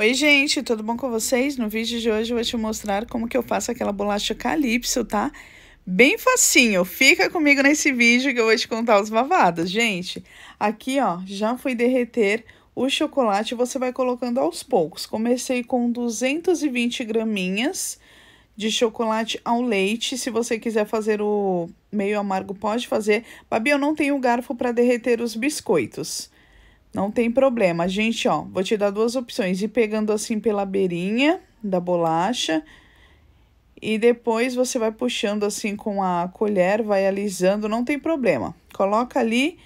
Oi gente, tudo bom com vocês? No vídeo de hoje eu vou te mostrar como que eu faço aquela bolacha calypso, tá? Bem facinho, fica comigo nesse vídeo que eu vou te contar os babados, gente. Aqui ó, já fui derreter o chocolate, você vai colocando aos poucos. Comecei com 220 graminhas de chocolate ao leite, se você quiser fazer o meio amargo pode fazer. Babi, eu não tenho garfo para derreter os biscoitos. Não tem problema. Gente, ó, vou te dar duas opções. Ir pegando assim pela beirinha da bolacha. E depois você vai puxando assim com a colher, vai alisando, não tem problema. Coloca ali,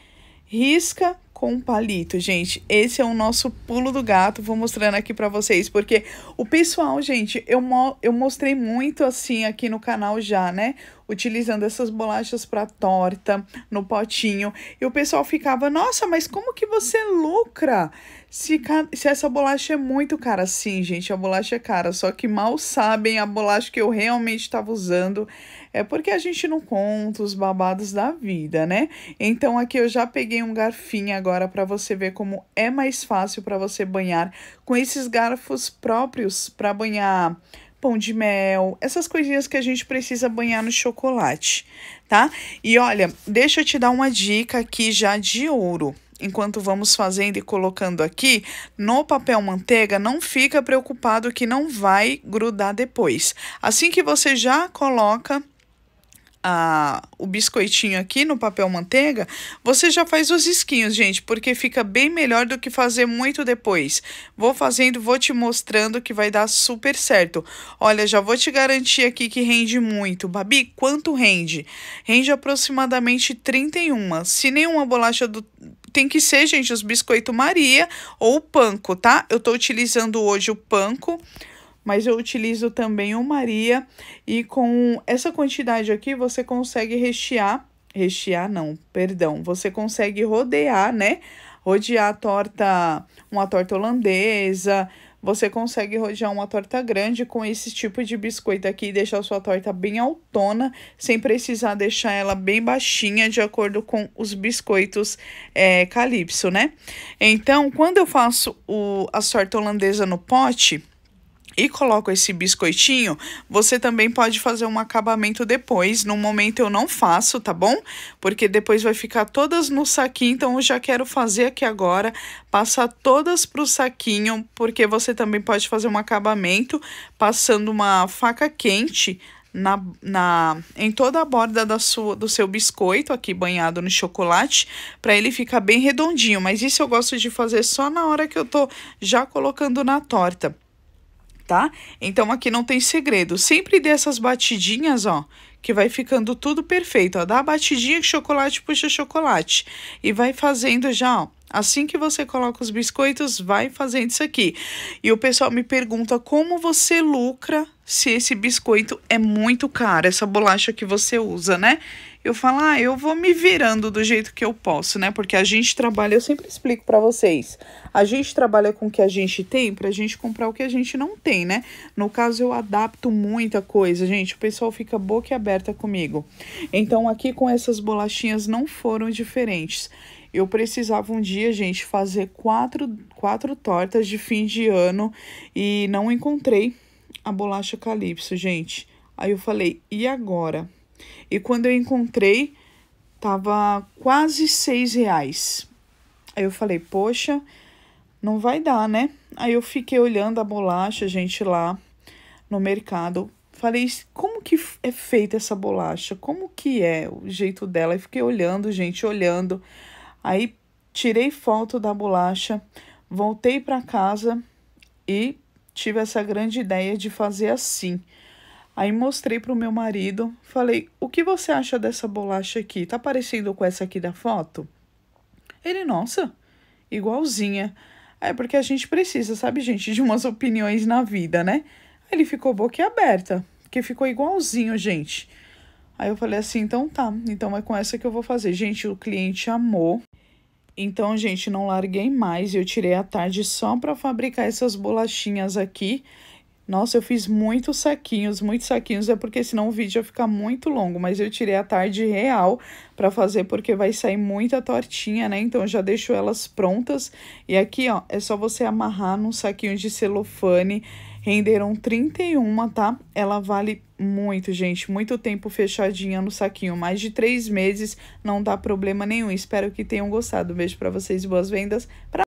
risca com palito. Gente, esse é o nosso pulo do gato. Vou mostrando aqui para vocês, porque o pessoal, gente, eu, mo eu mostrei muito assim aqui no canal já, né? utilizando essas bolachas para torta no potinho. E o pessoal ficava: "Nossa, mas como que você lucra? Se, ca... se essa bolacha é muito cara sim, gente, a bolacha é cara, só que mal sabem a bolacha que eu realmente estava usando é porque a gente não conta os babados da vida, né? Então aqui eu já peguei um garfinho agora para você ver como é mais fácil para você banhar com esses garfos próprios para banhar pão de mel, essas coisinhas que a gente precisa banhar no chocolate, tá? E olha, deixa eu te dar uma dica aqui já de ouro. Enquanto vamos fazendo e colocando aqui, no papel manteiga, não fica preocupado que não vai grudar depois. Assim que você já coloca a, o biscoitinho aqui no papel manteiga, você já faz os esquinhos, gente, porque fica bem melhor do que fazer muito depois. Vou fazendo, vou te mostrando que vai dar super certo. Olha, já vou te garantir aqui que rende muito. Babi, quanto rende? Rende aproximadamente 31. Se nenhuma bolacha do tem que ser, gente, os biscoito Maria ou o panko, tá? Eu tô utilizando hoje o panko mas eu utilizo também o Maria e com essa quantidade aqui você consegue rechear, rechear não, perdão, você consegue rodear, né? Rodear a torta, uma torta holandesa, você consegue rodear uma torta grande com esse tipo de biscoito aqui e deixar a sua torta bem altona, sem precisar deixar ela bem baixinha, de acordo com os biscoitos é, calypso, né? Então, quando eu faço o, a torta holandesa no pote, e coloco esse biscoitinho, você também pode fazer um acabamento depois. No momento eu não faço, tá bom? Porque depois vai ficar todas no saquinho, então eu já quero fazer aqui agora, passar todas pro saquinho, porque você também pode fazer um acabamento passando uma faca quente na, na, em toda a borda da sua, do seu biscoito, aqui banhado no chocolate, para ele ficar bem redondinho. Mas isso eu gosto de fazer só na hora que eu tô já colocando na torta tá? Então aqui não tem segredo. Sempre dê essas batidinhas, ó, que vai ficando tudo perfeito, ó. Dá a batidinha que chocolate puxa chocolate. E vai fazendo já, ó. Assim que você coloca os biscoitos, vai fazendo isso aqui. E o pessoal me pergunta como você lucra se esse biscoito é muito caro, essa bolacha que você usa, né? eu falo, ah, eu vou me virando do jeito que eu posso, né? Porque a gente trabalha, eu sempre explico para vocês, a gente trabalha com o que a gente tem pra gente comprar o que a gente não tem, né? No caso, eu adapto muita coisa, gente, o pessoal fica boca aberta comigo. Então, aqui com essas bolachinhas não foram diferentes. Eu precisava um dia, gente, fazer quatro, quatro tortas de fim de ano e não encontrei a bolacha calypso, gente. Aí eu falei, e agora? E quando eu encontrei, tava quase seis reais. Aí eu falei, poxa, não vai dar, né? Aí eu fiquei olhando a bolacha, gente, lá no mercado. Falei, como que é feita essa bolacha? Como que é o jeito dela? E fiquei olhando, gente, olhando. Aí tirei foto da bolacha, voltei para casa e tive essa grande ideia de fazer assim. Aí mostrei pro meu marido, falei: "O que você acha dessa bolacha aqui? Tá parecendo com essa aqui da foto?" Ele: "Nossa, igualzinha". É porque a gente precisa, sabe, gente, de umas opiniões na vida, né? ele ficou boquiaberta, porque ficou igualzinho, gente. Aí eu falei assim: "Então tá, então é com essa que eu vou fazer". Gente, o cliente amou. Então, gente, não larguei mais, eu tirei a tarde só para fabricar essas bolachinhas aqui. Nossa, eu fiz muitos saquinhos, muitos saquinhos, é porque senão o vídeo ia ficar muito longo, mas eu tirei a tarde real para fazer porque vai sair muita tortinha, né? Então eu já deixo elas prontas. E aqui, ó, é só você amarrar num saquinho de celofane. Renderam 31, tá? Ela vale muito, gente, muito tempo fechadinha no saquinho, mais de três meses, não dá problema nenhum. Espero que tenham gostado. Beijo para vocês, e boas vendas. Pra...